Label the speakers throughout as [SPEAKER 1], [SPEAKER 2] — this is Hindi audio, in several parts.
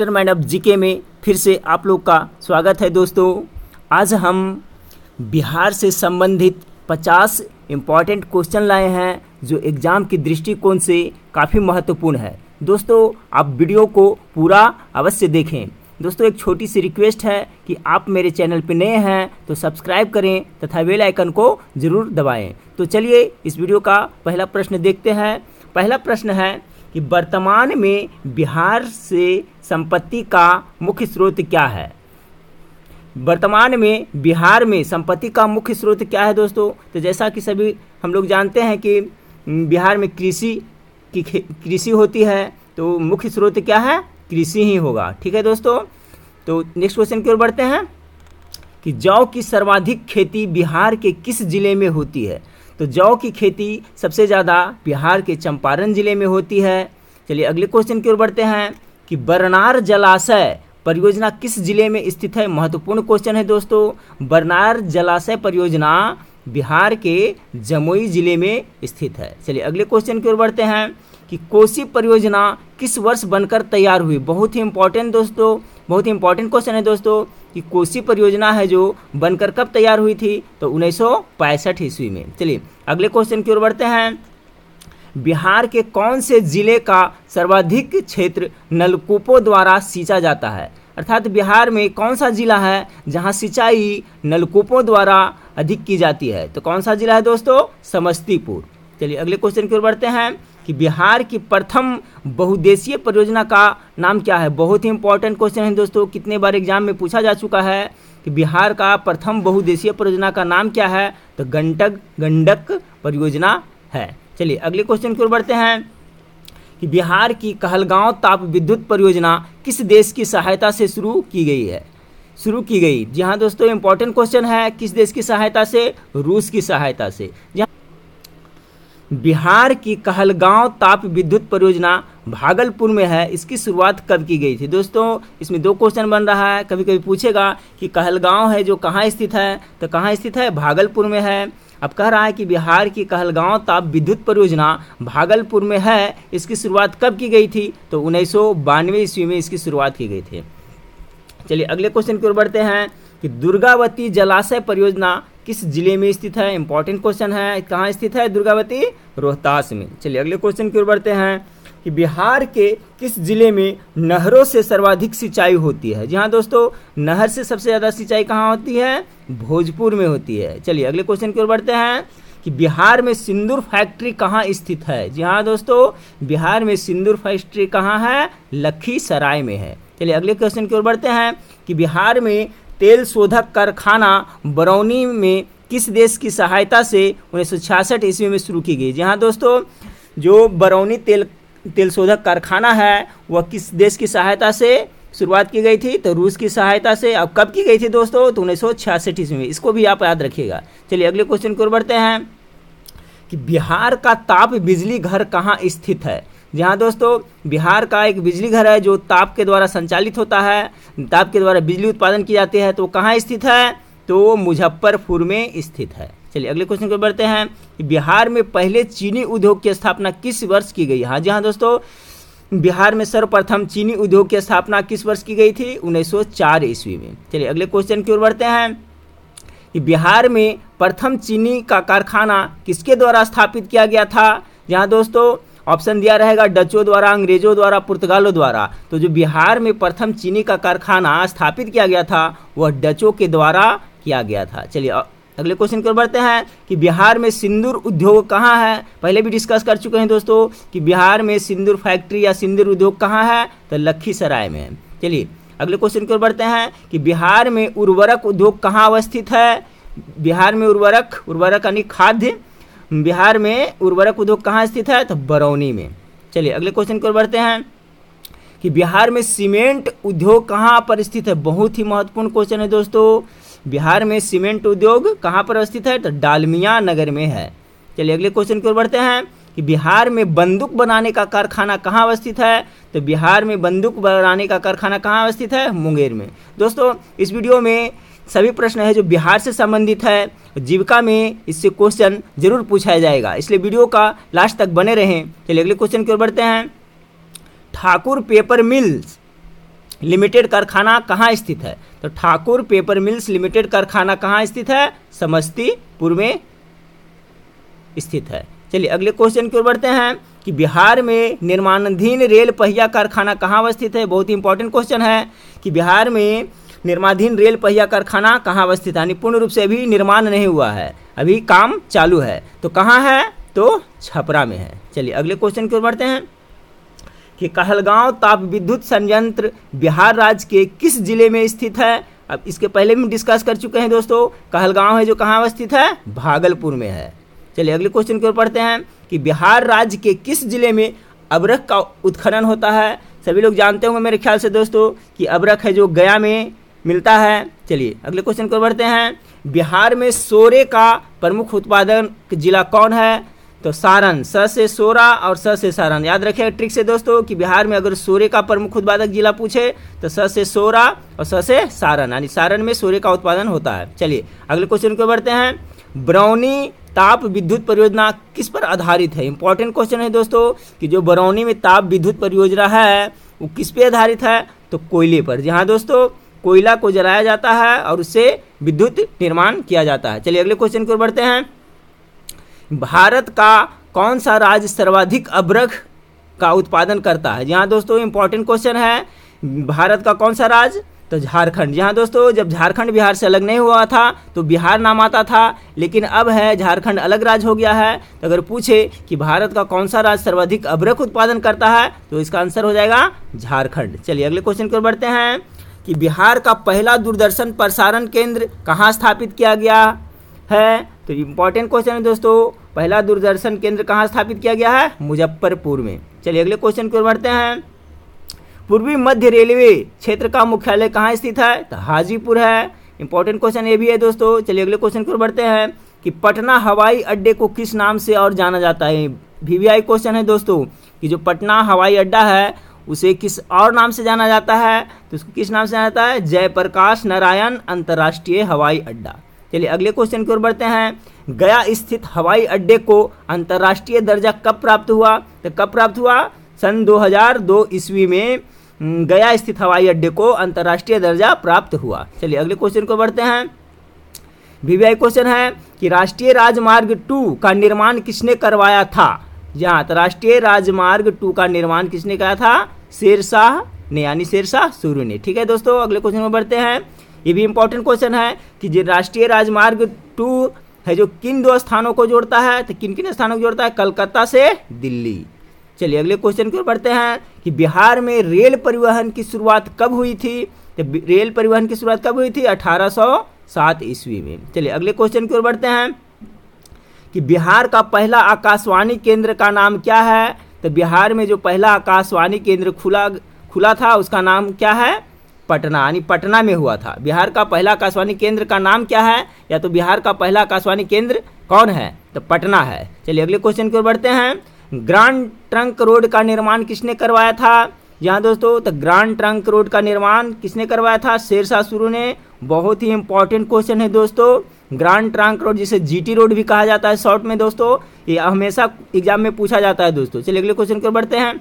[SPEAKER 1] मास्टर माइंड ऑफ जीके में फिर से आप लोग का स्वागत है दोस्तों आज हम बिहार से संबंधित 50 इम्पॉर्टेंट क्वेश्चन लाए हैं जो एग्ज़ाम की दृष्टिकोण से काफ़ी महत्वपूर्ण है दोस्तों आप वीडियो को पूरा अवश्य देखें दोस्तों एक छोटी सी रिक्वेस्ट है कि आप मेरे चैनल पर नए हैं तो सब्सक्राइब करें तथा बेल आइकन को ज़रूर दबाएं तो चलिए इस वीडियो का पहला प्रश्न देखते हैं पहला प्रश्न है कि वर्तमान में बिहार से संपत्ति का मुख्य स्रोत क्या है वर्तमान में बिहार में संपत्ति का मुख्य स्रोत क्या है दोस्तों तो जैसा कि सभी हम लोग जानते हैं कि बिहार में कृषि की कृषि होती है तो मुख्य स्रोत क्या है कृषि ही होगा ठीक है दोस्तों तो नेक्स्ट क्वेश्चन की ओर बढ़ते हैं कि जौ की सर्वाधिक खेती बिहार के किस जिले में होती है तो जौ की खेती सबसे ज़्यादा बिहार के चंपारण ज़िले में होती है चलिए अगले क्वेश्चन की ओर बढ़ते हैं कि बरनार जलाशय परियोजना किस जिले में स्थित है महत्वपूर्ण क्वेश्चन है दोस्तों बरनार जलाशय परियोजना बिहार के जमुई जिले में स्थित है चलिए अगले क्वेश्चन की ओर बढ़ते हैं कि कोसी परियोजना किस वर्ष बनकर तैयार हुई बहुत ही इंपॉर्टेंट दोस्तों बहुत ही इंपॉर्टेंट क्वेश्चन है दोस्तों कि कोसी परियोजना है जो बनकर कब तैयार हुई थी तो उन्नीस ईस्वी में चलिए अगले क्वेश्चन की ओर बढ़ते हैं बिहार के कौन से जिले का सर्वाधिक क्षेत्र नलकूपों द्वारा सींचा जाता है अर्थात बिहार में कौन सा जिला है जहां सिंचाई नलकूपों द्वारा अधिक की जाती है तो कौन सा जिला है दोस्तों समस्तीपुर चलिए अगले क्वेश्चन की ओर बढ़ते हैं कि बिहार की प्रथम बहुदेशीय परियोजना का नाम क्या है बहुत ही इंपॉर्टेंट क्वेश्चन है दोस्तों कितने बार एग्जाम में पूछा जा चुका है कि बिहार का प्रथम बहुदेशीय परियोजना का नाम क्या है तो गंडक गंडक परियोजना है चलिए अगले क्वेश्चन की ओर बढ़ते हैं कि बिहार की कहलगांव ताप विद्युत परियोजना किस देश की सहायता से शुरू की गई है शुरू की गई जी हाँ दोस्तों इंपॉर्टेंट क्वेश्चन है किस देश की सहायता से रूस की सहायता से जहाँ बिहार की कहलगांव ताप विद्युत परियोजना भागलपुर में है इसकी शुरुआत कब की गई थी दोस्तों इसमें दो क्वेश्चन बन रहा है कभी कभी पूछेगा कि कहलगांव है जो कहाँ स्थित है तो कहाँ स्थित है भागलपुर में है अब कह रहा है कि बिहार की कहलगांव ताप विद्युत परियोजना भागलपुर में है इसकी शुरुआत कब की गई थी तो उन्नीस ईस्वी में इसकी शुरुआत की गई थी चलिए अगले क्वेश्चन की ओर बढ़ते हैं कि दुर्गावती जलाशय परियोजना किस जिले में स्थित है इंपॉर्टेंट क्वेश्चन है कहाँ स्थित है दुर्गावती रोहतास में चलिए अगले क्वेश्चन की ओर बढ़ते हैं कि बिहार के किस जिले में नहरों से सर्वाधिक सिंचाई होती है जी हाँ दोस्तों नहर से सबसे ज़्यादा सिंचाई कहाँ होती है भोजपुर में होती है चलिए अगले क्वेश्चन की ओर बढ़ते हैं कि बिहार में सिंदूर फैक्ट्री कहाँ स्थित है जी हाँ दोस्तों बिहार में सिंदूर फैक्ट्री कहाँ है लखीसराय में है चलिए अगले क्वेश्चन की ओर बढ़ते हैं कि बिहार में तेल शोधक कारखाना बरौनी में किस देश की सहायता से उन्नीस सौ छियासठ ईस्वी में शुरू की गई जी हाँ दोस्तों जो बरौनी तेल तेल शोधक कारखाना है वह किस देश की सहायता से शुरुआत की गई थी तो रूस की सहायता से अब कब की गई थी दोस्तों तो उन्नीस सौ छियासठ ईस्वी में इसको भी आप याद रखिएगा चलिए अगले क्वेश्चन की ओर बढ़ते हैं कि बिहार का ताप बिजली घर कहाँ स्थित है जहाँ दोस्तों बिहार का एक बिजली घर है जो ताप के द्वारा संचालित होता है ताप के द्वारा बिजली उत्पादन की जाती है तो कहाँ स्थित है तो मुजफ्फरपुर में स्थित है चलिए अगले क्वेश्चन को बढ़ते हैं बिहार में पहले चीनी उद्योग की स्थापना किस वर्ष की गई हाँ जी हाँ दोस्तों बिहार में सर्वप्रथम चीनी उद्योग की स्थापना किस वर्ष की गई थी 1904 ईस्वी में चलिए अगले क्वेश्चन की ओर बढ़ते हैं कि बिहार में प्रथम चीनी का कारखाना किसके द्वारा स्थापित किया गया था जहाँ दोस्तों ऑप्शन दिया रहेगा डचों द्वारा अंग्रेजों द्वारा पुर्तगालों द्वारा तो जो बिहार में प्रथम चीनी का कारखाना स्थापित किया गया था वह डचों के द्वारा किया गया था चलिए अगले क्वेश्चन की ओर बढ़ते हैं कि बिहार में सिंदूर उद्योग कहाँ है पहले भी डिस्कस कर चुके हैं दोस्तों कि बिहार में सिंदूर फैक्ट्री या सिंदूर उद्योग कहाँ है तो लखीसराय में चलिए अगले क्वेश्चन की ओर बढ़ते हैं कि बिहार में उर्वरक उद्योग कहाँ अवस्थित है बिहार में उर्वरक उर्वरक यानी खाद्य बिहार में उर्वरक उद्योग कहाँ स्थित है तो बरौनी में चलिए अगले क्वेश्चन की ओर बढ़ते हैं कि बिहार में सीमेंट उद्योग कहाँ पर स्थित है बहुत ही महत्वपूर्ण क्वेश्चन है दोस्तों बिहार में सीमेंट उद्योग कहाँ पर अवस्थित है तो डालमिया नगर में है चलिए अगले क्वेश्चन की ओर बढ़ते हैं कि बिहार में बंदूक बनाने का कारखाना कहाँ अवस्थित है तो बिहार में बंदूक बनाने का कारखाना कहाँ अवस्थित है मुंगेर में दोस्तों इस वीडियो में सभी प्रश्न है जो बिहार से संबंधित है जीविका में इससे क्वेश्चन जरूर पूछा जाएगा इसलिए वीडियो का लास्ट तक बने रहें चलिए अगले क्वेश्चन की ओर बढ़ते हैं ठाकुर पेपर मिल्स लिमिटेड कारखाना कहाँ स्थित है तो ठाकुर पेपर मिल्स लिमिटेड कारखाना कहाँ स्थित है समस्तीपुर में स्थित है चलिए अगले क्वेश्चन की ओर बढ़ते हैं कि बिहार में निर्माणाधीन रेल पहिया कारखाना कहाँ अवस्थित है बहुत ही इंपॉर्टेंट क्वेश्चन है कि बिहार में निर्माधीन रेल पहिया कारखाना कहाँ अवस्थित है यानी पूर्ण रूप से अभी निर्माण नहीं हुआ है अभी काम चालू है तो कहाँ है तो छपरा में है चलिए अगले क्वेश्चन की ओर बढ़ते हैं कि कहलगांव ताप विद्युत संयंत्र बिहार राज्य के किस जिले में स्थित है अब इसके पहले भी डिस्कस कर चुके हैं दोस्तों कहलगांव है जो कहाँ अवस्थित है भागलपुर में है चलिए अगले क्वेश्चन की ओर पढ़ते हैं कि बिहार राज्य के किस जिले में अब्रक का उत्खनन होता है सभी लोग जानते होंगे मेरे ख्याल से दोस्तों कि अबरक है जो गया में मिलता है चलिए अगले क्वेश्चन को बढ़ते हैं बिहार में सोरे का प्रमुख उत्पादन जिला कौन है तो सारण स से सोरा और स से सारण याद रखिएगा ट्रिक से दोस्तों कि बिहार में अगर सोरे का प्रमुख उत्पादक जिला पूछे तो स से सोरा और स से सारण यानी सारण में सोरे का उत्पादन होता है चलिए अगले क्वेश्चन को बढ़ते हैं ब्राउनी ताप विद्युत परियोजना किस पर आधारित है इंपॉर्टेंट क्वेश्चन है दोस्तों कि जो बरौनी में ताप विद्युत परियोजना है वो किस पे आधारित है तो कोयले पर जी हाँ दोस्तों कोयला को जलाया जाता है और उससे विद्युत निर्माण किया जाता है चलिए अगले क्वेश्चन की ओर बढ़ते हैं भारत का कौन सा राज्य सर्वाधिक अब्रख का उत्पादन करता है यहाँ दोस्तों इंपॉर्टेंट क्वेश्चन है भारत का कौन सा राज्य तो झारखंड यहाँ दोस्तों जब झारखंड बिहार से अलग नहीं हुआ था तो बिहार नाम आता था लेकिन अब है झारखंड अलग राज्य हो गया है तो अगर पूछे कि भारत का कौन सा राज्य सर्वाधिक अब्रक उत्पादन करता है तो इसका आंसर हो जाएगा झारखंड चलिए अगले क्वेश्चन की ओर बढ़ते हैं कि बिहार का पहला दूरदर्शन प्रसारण केंद्र कहाँ स्थापित किया गया है तो इम्पोर्टेंट क्वेश्चन है दोस्तों पहला दूरदर्शन केंद्र कहाँ स्थापित किया गया है मुजफ्फरपुर में चलिए अगले क्वेश्चन की ओर बढ़ते हैं पूर्वी मध्य रेलवे क्षेत्र का मुख्यालय कहाँ स्थित है तो हाजीपुर है इंपॉर्टेंट क्वेश्चन ये भी है दोस्तों चलिए अगले क्वेश्चन की ओर बढ़ते हैं कि पटना हवाई अड्डे को किस नाम से और जाना जाता है वी क्वेश्चन है दोस्तों कि जो पटना हवाई अड्डा है उसे किस और नाम से जाना जाता है तो उसको किस नाम से जाना जाता है जयप्रकाश नारायण अंतर्राष्ट्रीय हवाई अड्डा चलिए अगले क्वेश्चन की ओर बढ़ते हैं गया स्थित हवाई अड्डे को अंतर्राष्ट्रीय दर्जा कब प्राप्त हुआ तो कब प्राप्त हुआ सन 2002 ईस्वी में गया स्थित हवाई अड्डे को अंतर्राष्ट्रीय दर्जा प्राप्त हुआ चलिए अगले क्वेश्चन को बढ़ते हैं वीवीआई क्वेश्चन है कि राष्ट्रीय राजमार्ग टू का निर्माण किसने करवाया था यहाँ तो राष्ट्रीय राजमार्ग टू का निर्माण किसने कराया था शेरशाह ने यानी शेरशाह सूर्य ने ठीक है दोस्तों अगले क्वेश्चन में बढ़ते हैं ये भी इंपॉर्टेंट क्वेश्चन है कि जो राष्ट्रीय राजमार्ग टू है जो किन दो स्थानों को जोड़ता है तो किन किन स्थानों को जोड़ता है कलकत्ता से दिल्ली चलिए अगले क्वेश्चन की ओर बढ़ते हैं कि बिहार में रेल परिवहन की शुरुआत कब हुई थी तो रेल परिवहन की शुरुआत कब हुई थी 1807 ईस्वी में चलिए अगले क्वेश्चन की ओर बढ़ते हैं कि बिहार का पहला आकाशवाणी केंद्र का नाम क्या है तो बिहार में जो पहला आकाशवाणी केंद्र खुला खुला था उसका नाम क्या है पटना यानी पटना में हुआ था बिहार का पहला आकाशवाणी केंद्र का नाम क्या है या तो बिहार का पहला आकाशवाणी केंद्र कौन है तो पटना है चलिए अगले क्वेश्चन की ओर बढ़ते हैं ग्रांड ट्रंक रोड का निर्माण किसने करवाया था यहाँ दोस्तों तो ग्रांड ट्रंक रोड का निर्माण किसने करवाया था शेरशाह सुरू ने बहुत ही इंपॉर्टेंट क्वेश्चन है दोस्तों ग्रांड ट्रंक रोड जिसे जीटी रोड भी कहा जाता है शॉर्ट में दोस्तों ये हमेशा एग्जाम में पूछा जाता है दोस्तों चलिए अगले क्वेश्चन को बढ़ते हैं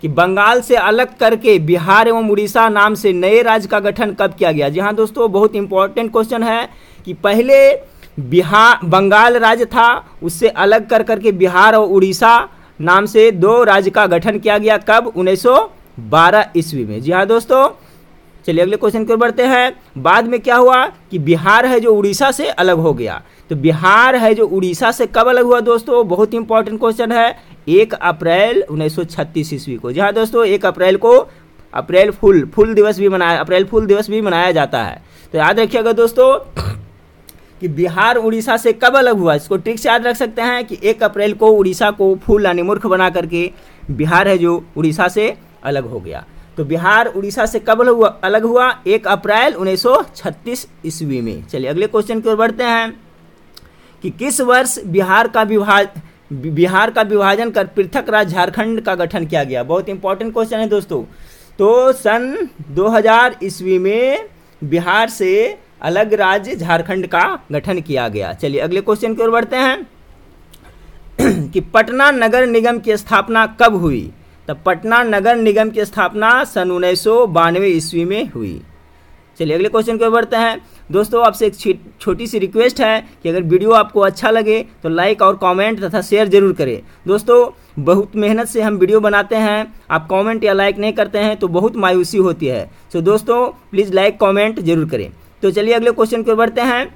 [SPEAKER 1] कि बंगाल से अलग करके बिहार एवं उड़ीसा नाम से नए राज्य का गठन कब किया गया जी हाँ दोस्तों बहुत इंपॉर्टेंट क्वेश्चन है कि पहले बिहार बंगाल राज्य था उससे अलग कर करके बिहार और उड़ीसा नाम से दो राज्य का गठन किया गया कब 1912 ईस्वी में जी हाँ दोस्तों चलिए अगले क्वेश्चन की ओर बढ़ते हैं बाद में क्या हुआ कि बिहार है जो उड़ीसा से अलग हो गया तो बिहार है जो उड़ीसा से कब अलग हुआ दोस्तों बहुत इंपॉर्टेंट क्वेश्चन है एक अप्रैल उन्नीस सौ छत्तीस ईस्वी को जहाँ दोस्तों एक अप्रैल को अप्रैल फुल फुल दिवस भी मनाया अप्रैल फुल दिवस भी मनाया जाता है तो याद रखिएगा दोस्तों कि बिहार उड़ीसा से कब अलग हुआ इसको ट्रिक से याद रख सकते हैं कि एक अप्रैल को उड़ीसा को फूल यानी मूर्ख बना करके बिहार है जो उड़ीसा से अलग हो गया तो बिहार उड़ीसा से कब हुआ अलग हुआ एक अप्रैल 1936 ईस्वी में चलिए अगले क्वेश्चन की ओर बढ़ते हैं कि किस वर्ष बिहार का विभाज बिहार का विभाजन कर पृथक राज्य झारखंड का गठन किया गया बहुत इंपॉर्टेंट क्वेश्चन है दोस्तों तो सन 2000 ईस्वी में बिहार से अलग राज्य झारखंड का गठन किया गया चलिए अगले क्वेश्चन की ओर बढ़ते हैं कि पटना नगर निगम की स्थापना कब हुई तो पटना नगर निगम की स्थापना सन उन्नीस ईस्वी में हुई चलिए अगले क्वेश्चन को बढ़ते हैं दोस्तों आपसे एक छोटी सी रिक्वेस्ट है कि अगर वीडियो आपको अच्छा लगे तो लाइक और कमेंट तथा शेयर जरूर करें दोस्तों बहुत मेहनत से हम वीडियो बनाते हैं आप कमेंट या लाइक नहीं करते हैं तो बहुत मायूसी होती है तो दोस्तों प्लीज़ लाइक कॉमेंट जरूर करें तो चलिए अगले क्वेश्चन को बढ़ते हैं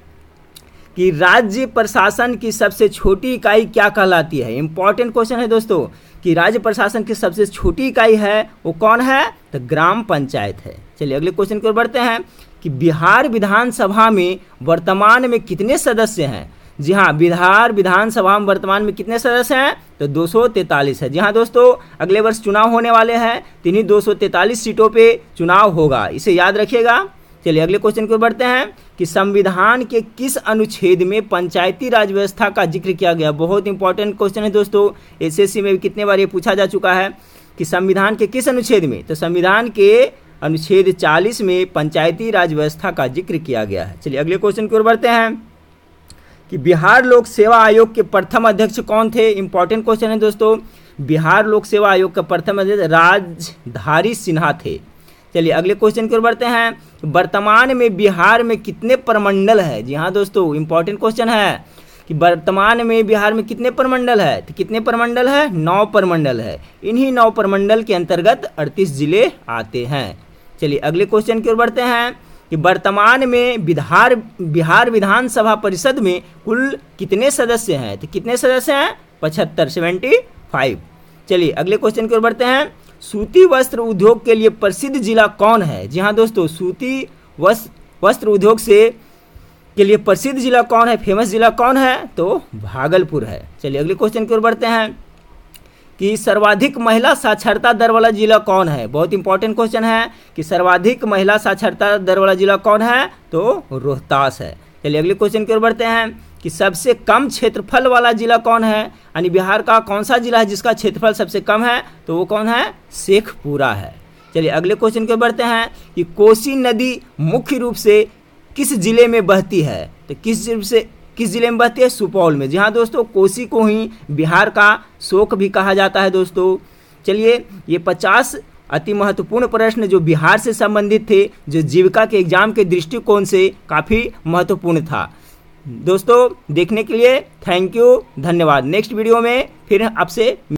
[SPEAKER 1] कि राज्य प्रशासन की सबसे छोटी इकाई क्या कहलाती है इंपॉर्टेंट क्वेश्चन है दोस्तों कि राज्य प्रशासन की सबसे छोटी इकाई है वो कौन है तो ग्राम पंचायत है चलिए अगले क्वेश्चन की ओर बढ़ते हैं कि बिहार विधानसभा में वर्तमान में कितने सदस्य हैं जी हाँ बिहार विधानसभा में वर्तमान में कितने सदस्य हैं तो दो है जी हाँ दोस्तों अगले वर्ष चुनाव होने वाले हैं तिन्हीं 243 सीटों पर चुनाव होगा इसे याद रखिएगा चलिए अगले क्वेश्चन को बढ़ते हैं कि संविधान के किस अनुच्छेद में पंचायती राज व्यवस्था का जिक्र किया गया बहुत इंपॉर्टेंट क्वेश्चन है दोस्तों एसएससी में भी कितने बार ये पूछा जा चुका है कि संविधान के किस अनुच्छेद में तो संविधान के अनुच्छेद 40 में पंचायती राज व्यवस्था का जिक्र किया गया है चलिए अगले क्वेश्चन की ओर बढ़ते हैं कि बिहार लोक सेवा आयोग के प्रथम अध्यक्ष कौन थे इंपॉर्टेंट क्वेश्चन है दोस्तों बिहार लोक सेवा आयोग का प्रथम अध्यक्ष राजधारी सिन्हा थे चलिए अगले क्वेश्चन की ओर बढ़ते हैं वर्तमान में बिहार में कितने प्रमंडल है जी हाँ दोस्तों इंपॉर्टेंट क्वेश्चन है कि वर्तमान में बिहार में कितने प्रमंडल है तो कितने प्रमंडल है नौ प्रमंडल है इन्हीं नौ प्रमंडल के अंतर्गत अड़तीस जिले आते हैं चलिए अगले क्वेश्चन की ओर बढ़ते हैं कि वर्तमान में बिहार बिहार विधानसभा परिषद में कुल कितने सदस्य हैं तो कितने सदस्य हैं पचहत्तर सेवेंटी फाइव चलिए अगले क्वेश्चन की ओर बढ़ते हैं सूती वस्त्र उद्योग के लिए प्रसिद्ध जिला कौन है जी हाँ दोस्तों सूती वस्त्र वस्त्र उद्योग से के लिए प्रसिद्ध जिला कौन है फेमस जिला कौन है तो भागलपुर है चलिए अगले क्वेश्चन की ओर बढ़ते हैं कि सर्वाधिक महिला साक्षरता दर वाला जिला कौन है बहुत इंपॉर्टेंट क्वेश्चन है कि सर्वाधिक महिला साक्षरता दर वाला जिला कौन है तो रोहतास है चलिए अगले क्वेश्चन की ओर बढ़ते हैं कि सबसे कम क्षेत्रफल वाला जिला कौन है यानी बिहार का कौन सा जिला है जिसका क्षेत्रफल सबसे कम है तो वो कौन है शेखपुरा है चलिए अगले क्वेश्चन की ओर बढ़ते हैं कि कोसी नदी मुख्य रूप से किस जिले में बहती है तो किस जिले से किस ज़िले में बहती है सुपौल में जी हाँ दोस्तों कोसी को ही बिहार का शोक भी कहा जाता है दोस्तों चलिए ये पचास अति महत्वपूर्ण प्रश्न जो बिहार से संबंधित थे जो जीविका के एग्जाम के दृष्टिकोण से काफ़ी महत्वपूर्ण था दोस्तों देखने के लिए थैंक यू धन्यवाद नेक्स्ट वीडियो में फिर आपसे